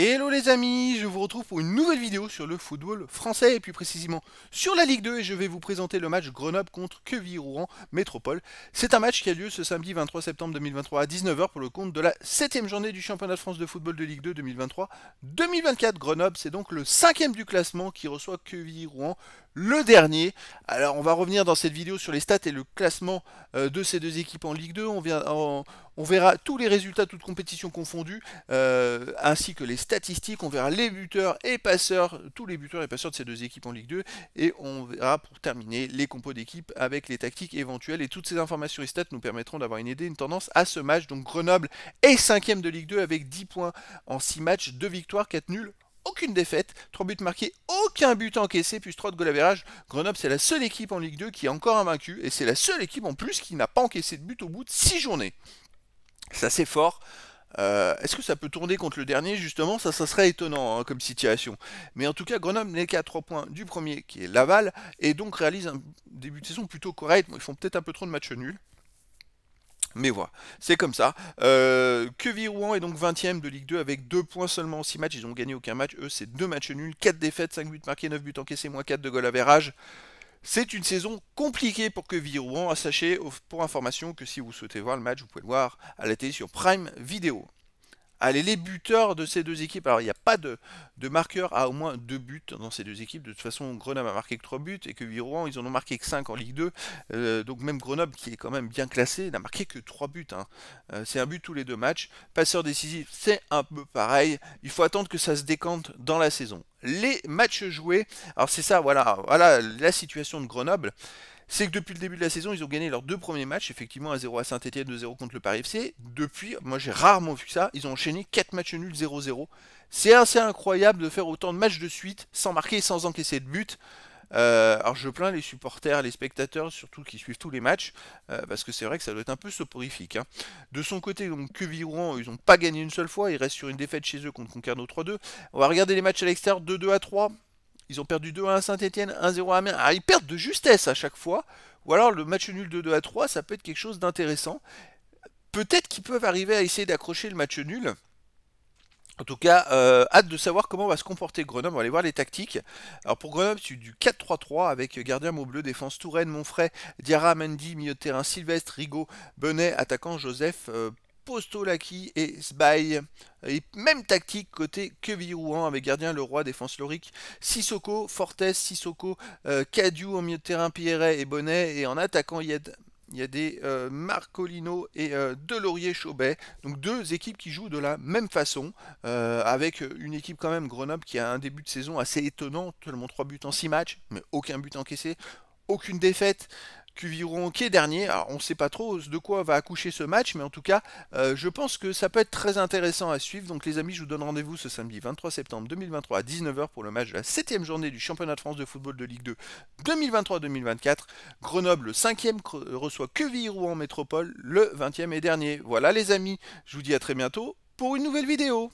Hello les amis, je vous retrouve pour une nouvelle vidéo sur le football français et plus précisément sur la Ligue 2 et je vais vous présenter le match Grenoble contre Queville-Rouen Métropole. C'est un match qui a lieu ce samedi 23 septembre 2023 à 19h pour le compte de la 7ème journée du championnat de France de football de Ligue 2 2023-2024. Grenoble, c'est donc le 5 du classement qui reçoit Queville-Rouen le dernier. Alors on va revenir dans cette vidéo sur les stats et le classement euh, de ces deux équipes en Ligue 2. On, vient, en. On verra tous les résultats, toutes compétitions confondues, euh, ainsi que les statistiques. On verra les buteurs et passeurs, tous les buteurs et passeurs de ces deux équipes en Ligue 2. Et on verra pour terminer les compos d'équipe avec les tactiques éventuelles. Et toutes ces informations et stats nous permettront d'avoir une idée, une tendance à ce match. Donc Grenoble est 5ème de Ligue 2 avec 10 points en 6 matchs, 2 victoires, 4 nuls, aucune défaite, 3 buts marqués, aucun but encaissé, plus 3 de goal average. Grenoble, c'est la seule équipe en Ligue 2 qui est encore invaincue et c'est la seule équipe en plus qui n'a pas encaissé de but au bout de 6 journées. C'est fort. Euh, est-ce que ça peut tourner contre le dernier justement Ça, ça serait étonnant hein, comme situation. Mais en tout cas, Grenoble n'est qu'à 3 points du premier qui est Laval et donc réalise un début de saison plutôt correct. ils font peut-être un peu trop de matchs nuls. Mais voilà, c'est comme ça. Euh, queville est donc 20ème de Ligue 2 avec 2 points seulement en 6 matchs. Ils n'ont gagné aucun match. Eux, c'est 2 matchs nuls, 4 défaites, 5 buts marqués, 9 buts encaissés, moins 4 de goal à verrage. C'est une saison compliquée pour que Rouen. Sachez, pour information, que si vous souhaitez voir le match, vous pouvez le voir à la télé sur Prime Video. Allez, les buteurs de ces deux équipes. Alors, il n'y a pas de, marqueur à ah, au moins deux buts dans ces deux équipes. De toute façon, Grenoble a marqué que trois buts et que Virouan, ils en ont marqué que 5 en Ligue 2. Euh, donc, même Grenoble, qui est quand même bien classé, n'a marqué que trois buts. Hein. Euh, c'est un but tous les deux matchs. Passeur décisif, c'est un peu pareil. Il faut attendre que ça se décante dans la saison. Les matchs joués. Alors, c'est ça, voilà, voilà la situation de Grenoble c'est que depuis le début de la saison, ils ont gagné leurs deux premiers matchs, effectivement, à 0 à Saint-Etienne, 2-0 contre le Paris FC. Depuis, moi j'ai rarement vu ça, ils ont enchaîné 4 matchs nuls 0-0. C'est assez incroyable de faire autant de matchs de suite, sans marquer, sans encaisser de but. Euh, alors je plains les supporters, les spectateurs, surtout qui suivent tous les matchs, euh, parce que c'est vrai que ça doit être un peu soporifique. Hein. De son côté, donc quevilly ils n'ont pas gagné une seule fois, ils restent sur une défaite chez eux contre Concarneau 3-2. On va regarder les matchs à l'extérieur 2-2 à 3. Ils ont perdu 2-1 à Saint-Etienne, 1-0 à Amiens. Alors, ah, ils perdent de justesse à chaque fois. Ou alors le match nul de 2 à 3, ça peut être quelque chose d'intéressant. Peut-être qu'ils peuvent arriver à essayer d'accrocher le match nul. En tout cas, euh, hâte de savoir comment va se comporter Grenoble. On va aller voir les tactiques. Alors pour Grenoble, c'est du 4-3-3 avec gardien Maubleu, défense Touraine, Monfray, Diarra, Mendy, milieu de terrain Sylvestre, Rigaud, Benet, attaquant Joseph. Euh, Postolaki et Sbaï. Et même tactique côté que Rouen avec gardien le roi défense Lorique. Sissoko, Fortes, Sissoko, euh, cadieux Cadiou en milieu de terrain, Pierret et Bonnet. Et en attaquant, il y a, des euh, Marcolino et euh, Delaurier Chaubet. Donc deux équipes qui jouent de la même façon. avec une équipe quand même Grenoble qui a un début de saison assez étonnant. Seulement 3 buts en 6 matchs, mais aucun but encaissé aucune défaite. Cuviron qui est dernier. on ne sait pas trop de quoi va accoucher ce match, mais en tout cas, euh, je pense que ça peut être très intéressant à suivre. Donc les amis, je vous donne rendez-vous ce samedi 23 septembre 2023 à 19h pour le match de la 7 journée du championnat de France de football de Ligue 2 2023-2024. Grenoble 5ème euh, reçoit cuvier en Métropole, le 20 e et dernier. Voilà les amis, je vous dis à très bientôt pour une nouvelle vidéo.